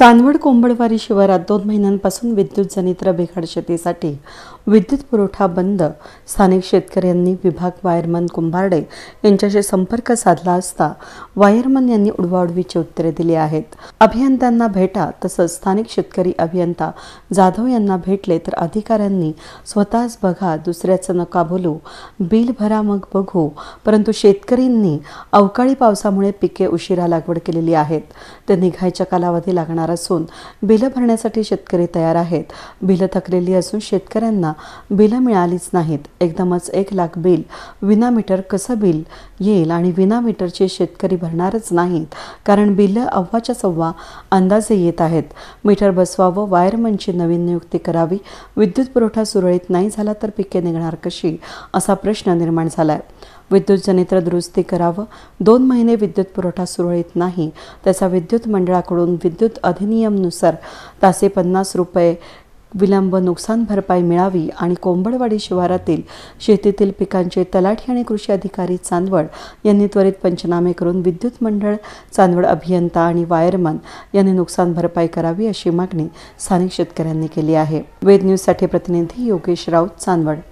चांदवड कोंबडवारी शिवारात दोन महिन्यांपासून विद्युत जनित्र बेघड शेतीसाठी विद्युत पुरवठा बंद स्थानिक शेतकऱ्यांनी विभाग वायरमन कुंभारडे यांच्याशी संपर्क साधला असता वायरमन यांनी उडवाउडवीची उत्तरे दिली आहेत अभियंत्यांना भेटा तसंच स्थानिक शेतकरी अभियंता जाधव यांना भेटले तर अधिकाऱ्यांनी स्वतःच बघा दुसऱ्याचं नका बोलू बिल भरा मग बघू परंतु शेतकऱ्यांनी अवकाळी पावसामुळे पिके उशिरा लागवड केलेली आहेत ते निघायच्या कालावधी लागणार होणार असून बिलं भरण्यासाठी शेतकरी तयार आहेत बिलं थकलेली असून शेतकऱ्यांना बिलं मिळालीच नाहीत एकदमच एक लाख बिल विना मीटर कसं बिल येईल आणि विना मीटरचे शेतकरी भरणारच नाहीत कारण बिलं अव्वाच्या सव्वा अंदाजे येत आहेत मीटर बसवावं वायरमनची नवीन नियुक्ती करावी विद्युत पुरवठा सुरळीत नाही झाला तर पिके निघणार कशी असा प्रश्न निर्माण झाला विद्युत जनित्र दुरुस्ती करावं दोन महिने विद्युत पुरवठा सुरळीत नाही त्याचा विद्युत मंडळाकडून विद्युत अधिक अधिनियमनुसार तासे पन्नास रुपये विलंब नुकसान भरपाई मिळावी आणि कोंबडवाडी शिवारातील शेतीतील पिकांचे तलाठी आणि कृषी अधिकारी चांदवड यांनी त्वरित पंचनामे करून विद्युत मंडळ चांदवड अभियंता आणि वायरमन यांनी नुकसान भरपाई करावी अशी मागणी स्थानिक शेतकऱ्यांनी केली आहे वेद न्यूजसाठी प्रतिनिधी योगेश राऊत चांदवड